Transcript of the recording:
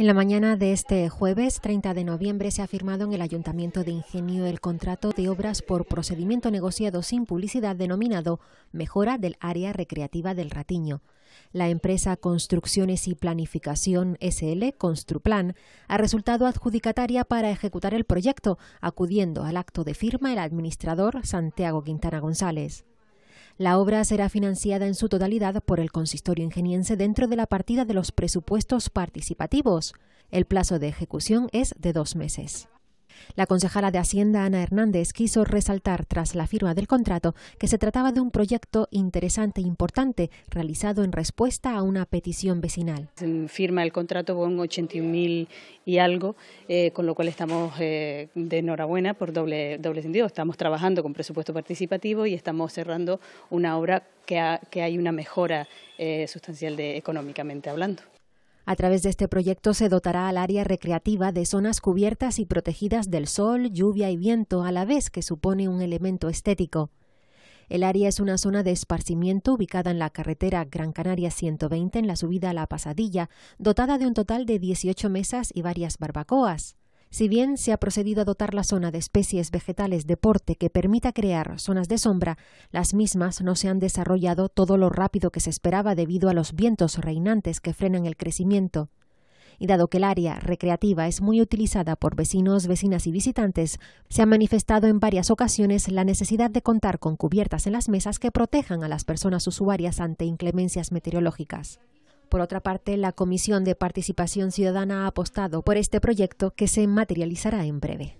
En la mañana de este jueves 30 de noviembre se ha firmado en el Ayuntamiento de Ingenio el contrato de obras por procedimiento negociado sin publicidad denominado Mejora del Área Recreativa del Ratiño. La empresa Construcciones y Planificación SL, Construplan, ha resultado adjudicataria para ejecutar el proyecto, acudiendo al acto de firma el administrador Santiago Quintana González. La obra será financiada en su totalidad por el consistorio ingeniense dentro de la partida de los presupuestos participativos. El plazo de ejecución es de dos meses. La concejala de Hacienda, Ana Hernández, quiso resaltar tras la firma del contrato que se trataba de un proyecto interesante e importante realizado en respuesta a una petición vecinal. Firma el contrato con 81.000 y algo, eh, con lo cual estamos eh, de enhorabuena por doble, sentido. Estamos trabajando con presupuesto participativo y estamos cerrando una obra que, hay una mejora eh, sustancial de, económicamente hablando. A través de este proyecto se dotará al área recreativa de zonas cubiertas y protegidas del sol, lluvia y viento, a la vez que supone un elemento estético. El área es una zona de esparcimiento ubicada en la carretera Gran Canaria 120 en la subida a la Pasadilla, dotada de un total de 18 mesas y varias barbacoas. Si bien se ha procedido a dotar la zona de especies vegetales de porte que permita crear zonas de sombra, las mismas no se han desarrollado todo lo rápido que se esperaba debido a los vientos reinantes que frenan el crecimiento. Y dado que el área recreativa es muy utilizada por vecinos, vecinas y visitantes, se ha manifestado en varias ocasiones la necesidad de contar con cubiertas en las mesas que protejan a las personas usuarias ante inclemencias meteorológicas. Por otra parte, la Comisión de Participación Ciudadana ha apostado por este proyecto que se materializará en breve.